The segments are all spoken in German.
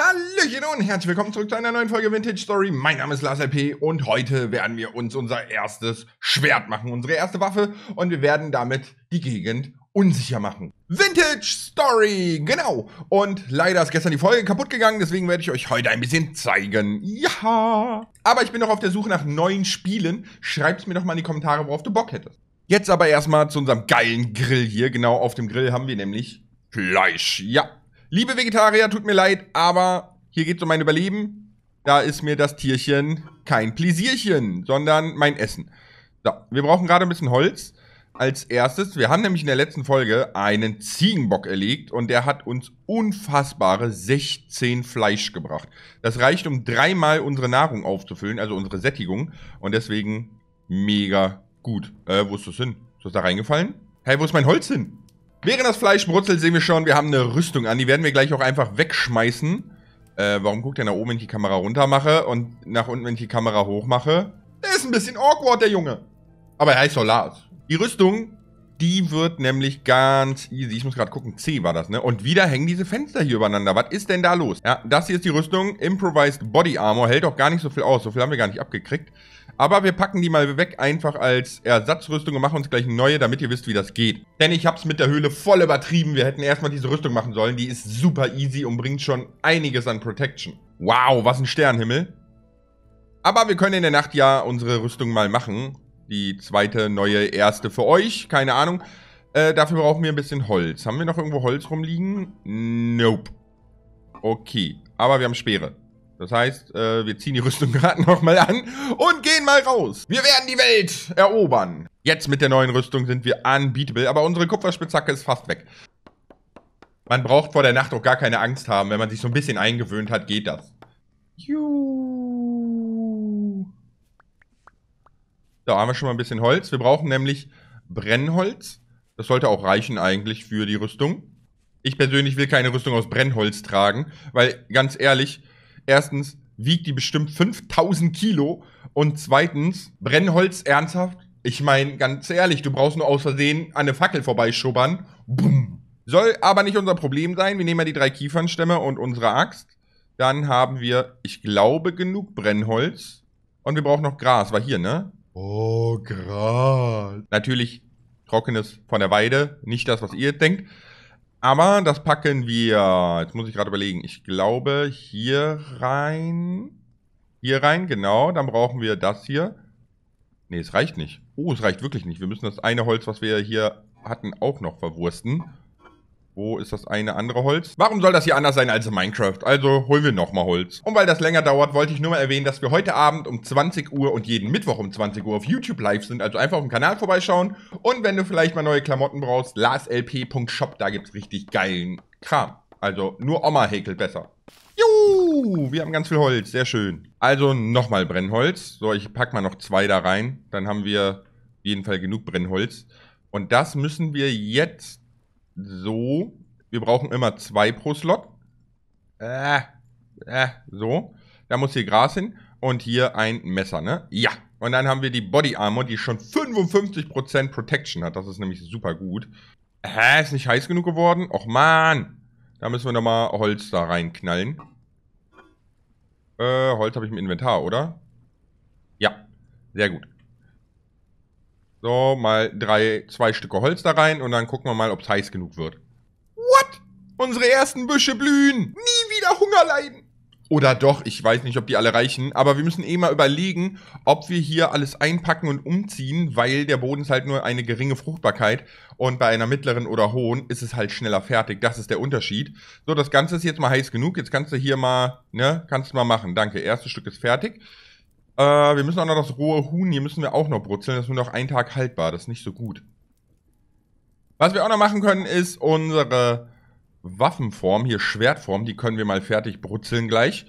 Hallöchen und herzlich willkommen zurück zu einer neuen Folge Vintage Story. Mein Name ist Lars LP und heute werden wir uns unser erstes Schwert machen, unsere erste Waffe und wir werden damit die Gegend unsicher machen. Vintage Story, genau. Und leider ist gestern die Folge kaputt gegangen, deswegen werde ich euch heute ein bisschen zeigen. Ja. Aber ich bin noch auf der Suche nach neuen Spielen. Schreibt mir doch mal in die Kommentare, worauf du Bock hättest. Jetzt aber erstmal zu unserem geilen Grill hier. Genau auf dem Grill haben wir nämlich Fleisch. Ja, Liebe Vegetarier, tut mir leid, aber hier geht es um mein Überleben. Da ist mir das Tierchen kein Pläsierchen, sondern mein Essen. So, wir brauchen gerade ein bisschen Holz. Als erstes, wir haben nämlich in der letzten Folge einen Ziegenbock erlegt und der hat uns unfassbare 16 Fleisch gebracht. Das reicht, um dreimal unsere Nahrung aufzufüllen, also unsere Sättigung. Und deswegen mega gut. Äh, wo ist das hin? Ist das da reingefallen? Hey, wo ist mein Holz hin? Während das Fleisch brutzelt, sehen wir schon, wir haben eine Rüstung an. Die werden wir gleich auch einfach wegschmeißen. Äh, warum guckt der nach oben, wenn ich die Kamera runter mache und nach unten, wenn ich die Kamera hoch mache? Der ist ein bisschen awkward, der Junge. Aber er heißt doch Lars. Die Rüstung, die wird nämlich ganz easy. Ich muss gerade gucken, C war das, ne? Und wieder hängen diese Fenster hier übereinander. Was ist denn da los? Ja, das hier ist die Rüstung. Improvised Body Armor. Hält auch gar nicht so viel aus. So viel haben wir gar nicht abgekriegt. Aber wir packen die mal weg einfach als Ersatzrüstung und machen uns gleich eine neue, damit ihr wisst, wie das geht. Denn ich hab's mit der Höhle voll übertrieben. Wir hätten erstmal diese Rüstung machen sollen. Die ist super easy und bringt schon einiges an Protection. Wow, was ein Sternhimmel. Aber wir können in der Nacht ja unsere Rüstung mal machen. Die zweite, neue, erste für euch. Keine Ahnung. Äh, dafür brauchen wir ein bisschen Holz. Haben wir noch irgendwo Holz rumliegen? Nope. Okay, aber wir haben Speere. Das heißt, äh, wir ziehen die Rüstung gerade nochmal an und gehen mal raus. Wir werden die Welt erobern. Jetzt mit der neuen Rüstung sind wir unbeatable, aber unsere Kupferspitzhacke ist fast weg. Man braucht vor der Nacht auch gar keine Angst haben. Wenn man sich so ein bisschen eingewöhnt hat, geht das. Juhu. Da haben wir schon mal ein bisschen Holz. Wir brauchen nämlich Brennholz. Das sollte auch reichen eigentlich für die Rüstung. Ich persönlich will keine Rüstung aus Brennholz tragen, weil ganz ehrlich, erstens wiegt die bestimmt 5000 Kilo und zweitens Brennholz ernsthaft. Ich meine, ganz ehrlich, du brauchst nur aus Versehen eine Fackel vorbeischubbern. Bumm. Soll aber nicht unser Problem sein. Wir nehmen ja die drei Kiefernstämme und unsere Axt. Dann haben wir, ich glaube, genug Brennholz. Und wir brauchen noch Gras. War hier, ne? Oh, Gras. Natürlich trockenes von der Weide. Nicht das, was ihr denkt. Aber das packen wir, jetzt muss ich gerade überlegen, ich glaube hier rein, hier rein, genau, dann brauchen wir das hier. Ne, es reicht nicht. Oh, es reicht wirklich nicht. Wir müssen das eine Holz, was wir hier hatten, auch noch verwursten. Wo ist das eine andere Holz? Warum soll das hier anders sein als in Minecraft? Also holen wir nochmal Holz. Und weil das länger dauert, wollte ich nur mal erwähnen, dass wir heute Abend um 20 Uhr und jeden Mittwoch um 20 Uhr auf YouTube live sind. Also einfach auf dem Kanal vorbeischauen. Und wenn du vielleicht mal neue Klamotten brauchst, laslp.shop, da gibt's richtig geilen Kram. Also nur Oma häkelt besser. Juhu, wir haben ganz viel Holz, sehr schön. Also nochmal Brennholz. So, ich pack mal noch zwei da rein. Dann haben wir auf jeden Fall genug Brennholz. Und das müssen wir jetzt so. Wir brauchen immer zwei pro Slot. Äh, äh, so. Da muss hier Gras hin und hier ein Messer, ne? Ja. Und dann haben wir die Body Armor, die schon 55% Protection hat. Das ist nämlich super gut. Hä, ist nicht heiß genug geworden? Och man. Da müssen wir nochmal Holz da reinknallen. Äh, Holz habe ich im Inventar, oder? Ja, sehr gut. So, mal drei, zwei Stücke Holz da rein und dann gucken wir mal, ob es heiß genug wird. What? Unsere ersten Büsche blühen. Nie wieder Hunger leiden. Oder doch, ich weiß nicht, ob die alle reichen, aber wir müssen eh mal überlegen, ob wir hier alles einpacken und umziehen, weil der Boden ist halt nur eine geringe Fruchtbarkeit und bei einer mittleren oder hohen ist es halt schneller fertig. Das ist der Unterschied. So, das Ganze ist jetzt mal heiß genug. Jetzt kannst du hier mal, ne, kannst du mal machen. Danke. Erstes Stück ist fertig. Äh, wir müssen auch noch das rohe Huhn, hier müssen wir auch noch brutzeln. Das ist nur noch einen Tag haltbar, das ist nicht so gut. Was wir auch noch machen können, ist unsere Waffenform, hier Schwertform, die können wir mal fertig brutzeln gleich.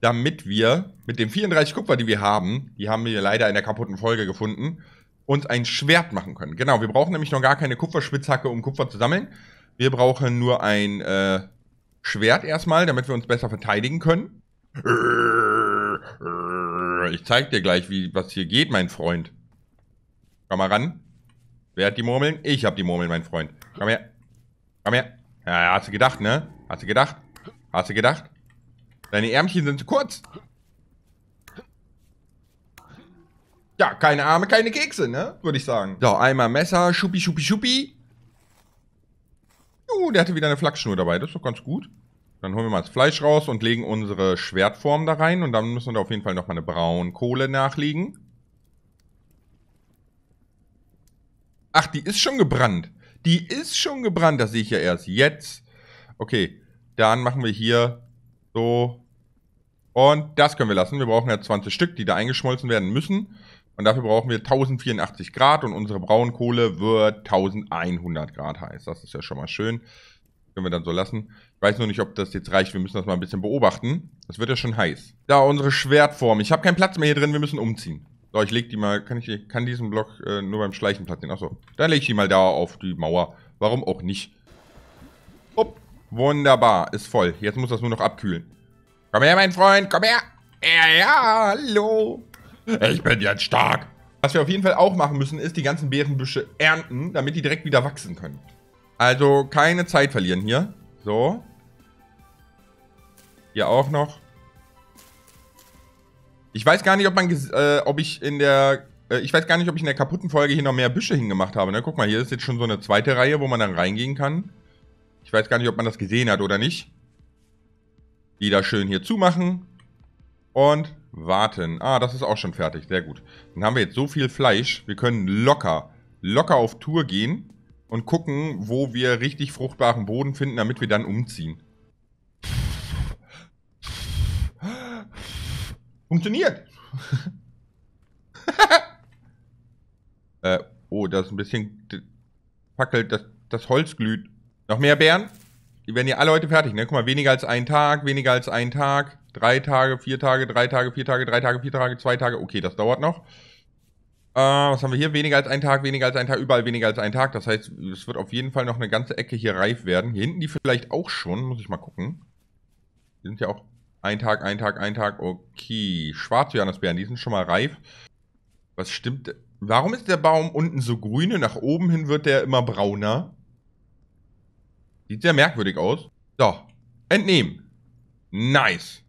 Damit wir mit den 34 Kupfer, die wir haben, die haben wir leider in der kaputten Folge gefunden, uns ein Schwert machen können. Genau, wir brauchen nämlich noch gar keine Kupferspitzhacke, um Kupfer zu sammeln. Wir brauchen nur ein äh, Schwert erstmal, damit wir uns besser verteidigen können. Ich zeig dir gleich, wie was hier geht, mein Freund. Komm mal ran. Wer hat die Murmeln? Ich hab die Murmeln, mein Freund. Komm her. Komm her. Ja, hast du gedacht, ne? Hast du gedacht? Hast du gedacht? Deine Ärmchen sind zu kurz. Ja, keine Arme, keine Kekse, ne? Würde ich sagen. So, einmal Messer, schuppi, schuppi, schuppi. Uh, der hatte wieder eine Flakschnur dabei. Das ist doch ganz gut. Dann holen wir mal das Fleisch raus und legen unsere Schwertform da rein. Und dann müssen wir da auf jeden Fall nochmal eine Braunkohle nachlegen. Ach, die ist schon gebrannt. Die ist schon gebrannt. Das sehe ich ja erst jetzt. Okay, dann machen wir hier so. Und das können wir lassen. Wir brauchen ja 20 Stück, die da eingeschmolzen werden müssen. Und dafür brauchen wir 1084 Grad und unsere Braunkohle wird 1100 Grad heiß. Das ist ja schon mal schön. Können wir dann so lassen. Ich weiß nur nicht, ob das jetzt reicht. Wir müssen das mal ein bisschen beobachten. Das wird ja schon heiß. Da, unsere Schwertform. Ich habe keinen Platz mehr hier drin. Wir müssen umziehen. So, ich lege die mal. Kann ich kann diesen Block äh, nur beim Schleichen platzieren? Achso. Dann lege ich die mal da auf die Mauer. Warum auch nicht? Upp. Wunderbar. Ist voll. Jetzt muss das nur noch abkühlen. Komm her, mein Freund. Komm her. Ja, ja. Hallo. Ich bin jetzt stark. Was wir auf jeden Fall auch machen müssen, ist die ganzen Beerenbüsche ernten, damit die direkt wieder wachsen können. Also keine Zeit verlieren hier. So. Hier auch noch. Ich weiß gar nicht, ob man, äh, ob ich in der, äh, ich weiß gar nicht, ob ich in der kaputten Folge hier noch mehr Büsche hingemacht habe. Ne? Guck mal, hier ist jetzt schon so eine zweite Reihe, wo man dann reingehen kann. Ich weiß gar nicht, ob man das gesehen hat oder nicht. Wieder schön hier zumachen. Und Warten. Ah, das ist auch schon fertig. Sehr gut. Dann haben wir jetzt so viel Fleisch. Wir können locker, locker auf Tour gehen und gucken, wo wir richtig fruchtbaren Boden finden, damit wir dann umziehen. Funktioniert! äh, oh, das ist ein bisschen... Fackelt, das, das Holz glüht. Noch mehr Bären? Die werden ja alle heute fertig, ne? Guck mal, weniger als einen Tag, weniger als einen Tag drei Tage, vier Tage, drei Tage, vier Tage, drei Tage, vier Tage, zwei Tage. Okay, das dauert noch. Äh, was haben wir hier? Weniger als ein Tag, weniger als ein Tag, überall weniger als ein Tag. Das heißt, es wird auf jeden Fall noch eine ganze Ecke hier reif werden. Hier hinten die vielleicht auch schon, muss ich mal gucken. Die sind ja auch ein Tag, ein Tag, ein Tag. Okay, schwarze Johannisbeeren, die sind schon mal reif. Was stimmt? Warum ist der Baum unten so grün und nach oben hin wird der immer brauner? Sieht sehr merkwürdig aus. So, entnehmen. Nice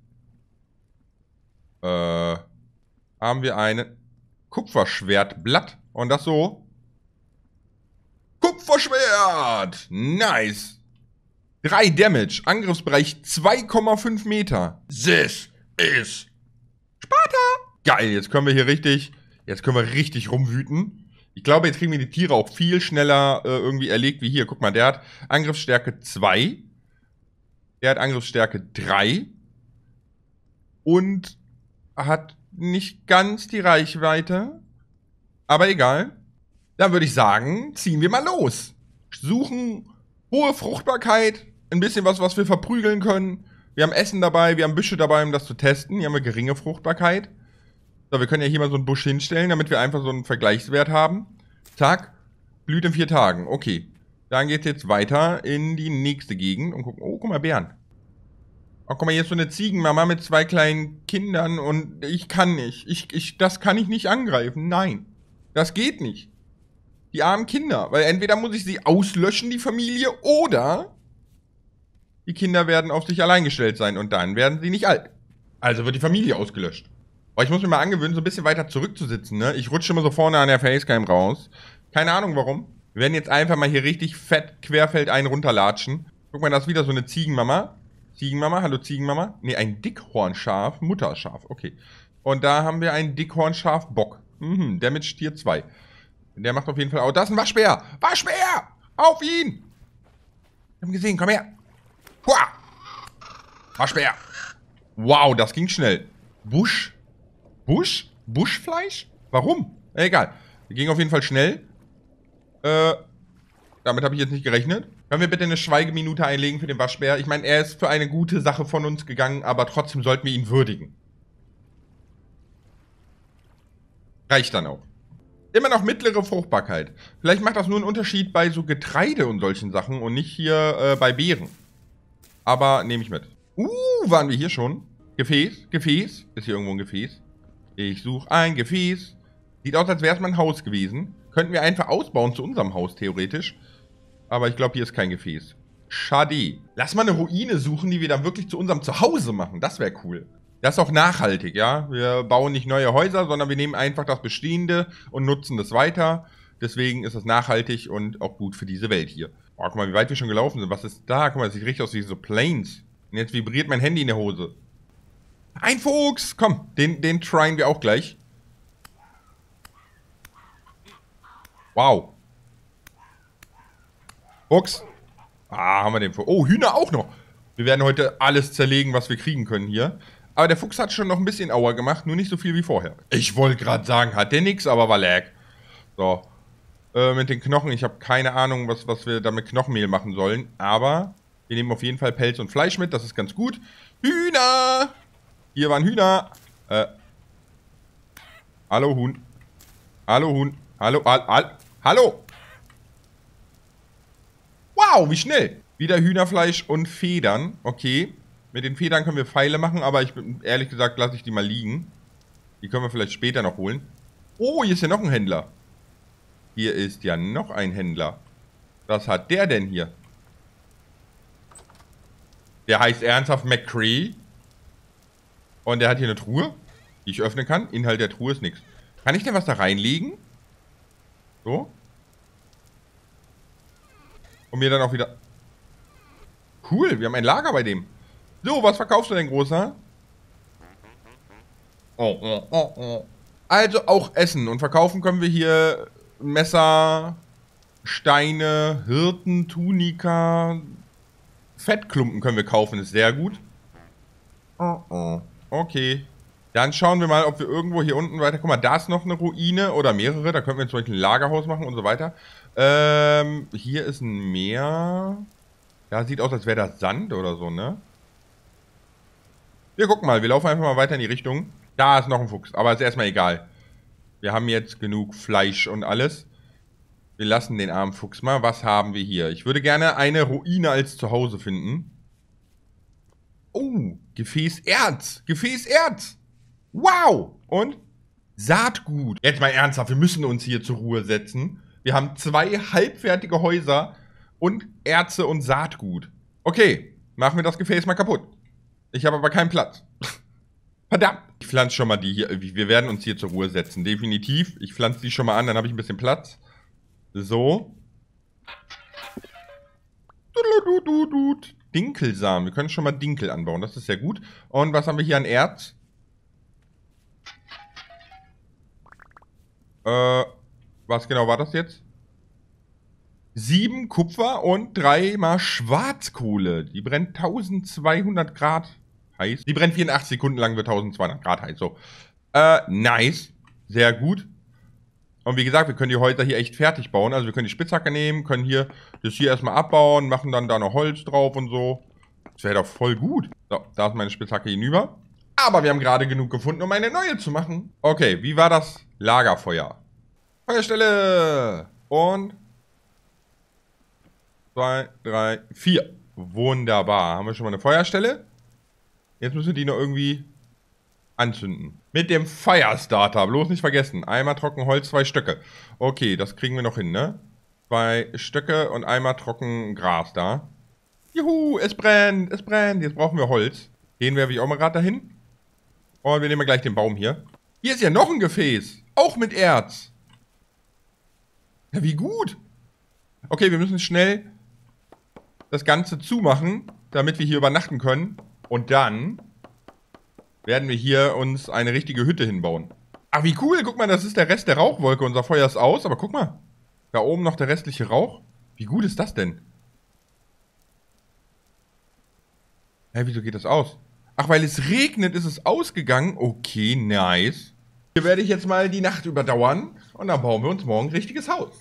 äh, haben wir ein Kupferschwertblatt. Und das so. Kupferschwert! Nice! 3 Damage, Angriffsbereich 2,5 Meter. This is Sparta! Geil, jetzt können wir hier richtig, jetzt können wir richtig rumwüten. Ich glaube, jetzt kriegen wir die Tiere auch viel schneller äh, irgendwie erlegt wie hier. Guck mal, der hat Angriffsstärke 2. Der hat Angriffsstärke 3. Und hat nicht ganz die Reichweite. Aber egal. Dann würde ich sagen, ziehen wir mal los. Suchen hohe Fruchtbarkeit, ein bisschen was, was wir verprügeln können. Wir haben Essen dabei, wir haben Büsche dabei, um das zu testen. Hier haben wir geringe Fruchtbarkeit. So, wir können ja hier mal so einen Busch hinstellen, damit wir einfach so einen Vergleichswert haben. Zack, blüht in vier Tagen. Okay, dann geht's jetzt weiter in die nächste Gegend und gucken. Oh, guck mal, Bären. Oh, guck mal, jetzt so eine Ziegenmama mit zwei kleinen Kindern und ich kann nicht. Ich, ich, das kann ich nicht angreifen. Nein. Das geht nicht. Die armen Kinder. Weil entweder muss ich sie auslöschen, die Familie, oder die Kinder werden auf sich allein gestellt sein und dann werden sie nicht alt. Also wird die Familie ausgelöscht. Aber ich muss mir mal angewöhnen, so ein bisschen weiter zurückzusitzen, ne? Ich rutsche immer so vorne an der Facecam raus. Keine Ahnung warum. Wir werden jetzt einfach mal hier richtig fett querfeld einen runterlatschen. Guck mal, das ist wieder so eine Ziegenmama. Ziegenmama, hallo Ziegenmama. Ne, ein Dickhornschaf, Mutterschaf, okay. Und da haben wir einen Dickhornschaf Bock. Mhm, Damage Tier 2. Der macht auf jeden Fall auch. Das ist ein Waschbär! Waschbär! Auf ihn! Ich hab ihn gesehen, komm her! Hua! Waschbär! Wow, das ging schnell. Busch? Busch? Buschfleisch? Warum? Egal. Die ging auf jeden Fall schnell. Äh, damit habe ich jetzt nicht gerechnet. Können wir bitte eine Schweigeminute einlegen für den Waschbär? Ich meine, er ist für eine gute Sache von uns gegangen, aber trotzdem sollten wir ihn würdigen. Reicht dann auch. Immer noch mittlere Fruchtbarkeit. Vielleicht macht das nur einen Unterschied bei so Getreide und solchen Sachen und nicht hier äh, bei Beeren. Aber nehme ich mit. Uh, waren wir hier schon? Gefäß, Gefäß. Ist hier irgendwo ein Gefäß? Ich suche ein Gefäß. Sieht aus, als wäre es mein Haus gewesen. Könnten wir einfach ausbauen zu unserem Haus, theoretisch. Aber ich glaube, hier ist kein Gefäß. Schade. Lass mal eine Ruine suchen, die wir dann wirklich zu unserem Zuhause machen. Das wäre cool. Das ist auch nachhaltig, ja. Wir bauen nicht neue Häuser, sondern wir nehmen einfach das Bestehende und nutzen das weiter. Deswegen ist das nachhaltig und auch gut für diese Welt hier. Oh, guck mal, wie weit wir schon gelaufen sind. Was ist da? Guck mal, das sieht richtig aus wie so Planes. Und jetzt vibriert mein Handy in der Hose. Ein Fuchs! Komm, den, den tryen wir auch gleich. Wow. Ochs. Ah, haben wir den. Oh, Hühner auch noch. Wir werden heute alles zerlegen, was wir kriegen können hier. Aber der Fuchs hat schon noch ein bisschen Aua gemacht, nur nicht so viel wie vorher. Ich wollte gerade sagen, hat der nix, aber war lag. So. Äh, mit den Knochen, ich habe keine Ahnung, was, was wir mit Knochenmehl machen sollen. Aber wir nehmen auf jeden Fall Pelz und Fleisch mit, das ist ganz gut. Hühner! Hier waren Hühner. Äh. Hallo Huhn. Hallo Huhn. Hallo, al, al, hallo! Wow, wie schnell. Wieder Hühnerfleisch und Federn. Okay. Mit den Federn können wir Pfeile machen, aber ich bin, ehrlich gesagt lasse ich die mal liegen. Die können wir vielleicht später noch holen. Oh, hier ist ja noch ein Händler. Hier ist ja noch ein Händler. Was hat der denn hier? Der heißt ernsthaft McCree. Und der hat hier eine Truhe, die ich öffnen kann. Inhalt der Truhe ist nichts. Kann ich denn was da reinlegen? So. Und mir dann auch wieder... Cool, wir haben ein Lager bei dem. So, was verkaufst du denn, Großer? Oh, oh, oh, oh. Also auch Essen. Und verkaufen können wir hier Messer, Steine, Hirten, Tunika, Fettklumpen können wir kaufen. Ist sehr gut. Oh, oh. Okay. Dann schauen wir mal, ob wir irgendwo hier unten weiter. Guck mal, da ist noch eine Ruine oder mehrere. Da könnten wir zum Beispiel ein Lagerhaus machen und so weiter. Ähm, hier ist ein Meer. Ja, sieht aus, als wäre das Sand oder so, ne? Wir gucken mal. Wir laufen einfach mal weiter in die Richtung. Da ist noch ein Fuchs. Aber ist erstmal egal. Wir haben jetzt genug Fleisch und alles. Wir lassen den armen Fuchs mal. Was haben wir hier? Ich würde gerne eine Ruine als Zuhause finden. Oh, Gefäß Erz. Gefäß Erz. Wow! Und Saatgut. Jetzt mal ernsthaft, wir müssen uns hier zur Ruhe setzen. Wir haben zwei halbfertige Häuser und Erze und Saatgut. Okay, machen wir das Gefäß mal kaputt. Ich habe aber keinen Platz. Verdammt. Ich pflanze schon mal die hier. Wir werden uns hier zur Ruhe setzen, definitiv. Ich pflanze die schon mal an, dann habe ich ein bisschen Platz. So. Dinkelsamen. Wir können schon mal Dinkel anbauen, das ist sehr gut. Und was haben wir hier an Erz? Äh, was genau war das jetzt? Sieben Kupfer und dreimal Schwarzkohle. Die brennt 1200 Grad heiß. Die brennt 84 Sekunden lang, wird 1200 Grad heiß. So. Äh, nice. Sehr gut. Und wie gesagt, wir können die Häuser hier echt fertig bauen. Also wir können die Spitzhacke nehmen, können hier das hier erstmal abbauen, machen dann da noch Holz drauf und so. Das wäre doch voll gut. So, da ist meine Spitzhacke hinüber. Aber wir haben gerade genug gefunden, um eine neue zu machen. Okay, wie war das? Lagerfeuer. Feuerstelle. Und. 2, 3, 4. Wunderbar. Haben wir schon mal eine Feuerstelle? Jetzt müssen wir die noch irgendwie anzünden. Mit dem Firestarter. Bloß nicht vergessen. Einmal trocken Holz, zwei Stöcke. Okay, das kriegen wir noch hin, ne? Zwei Stöcke und einmal trocken Gras da. Juhu, es brennt, es brennt. Jetzt brauchen wir Holz. Den werfe ich auch mal gerade dahin. Oh, wir nehmen gleich den Baum hier. Hier ist ja noch ein Gefäß. Auch mit Erz. Ja, wie gut. Okay, wir müssen schnell das Ganze zumachen, damit wir hier übernachten können. Und dann werden wir hier uns eine richtige Hütte hinbauen. Ach, wie cool. Guck mal, das ist der Rest der Rauchwolke. Unser Feuer ist aus, aber guck mal. Da oben noch der restliche Rauch. Wie gut ist das denn? Hä, hey, wieso geht das aus? Ach, weil es regnet, ist es ausgegangen. Okay, nice. Hier werde ich jetzt mal die Nacht überdauern und dann bauen wir uns morgen ein richtiges Haus.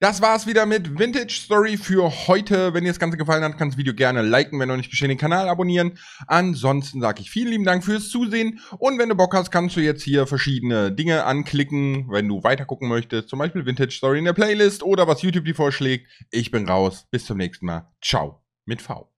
Das war's wieder mit Vintage Story für heute. Wenn dir das Ganze gefallen hat, kannst das Video gerne liken, wenn noch nicht geschehen, den Kanal abonnieren. Ansonsten sage ich vielen lieben Dank fürs Zusehen und wenn du Bock hast, kannst du jetzt hier verschiedene Dinge anklicken, wenn du weiter gucken möchtest, zum Beispiel Vintage Story in der Playlist oder was YouTube dir vorschlägt. Ich bin raus, bis zum nächsten Mal. Ciao mit V.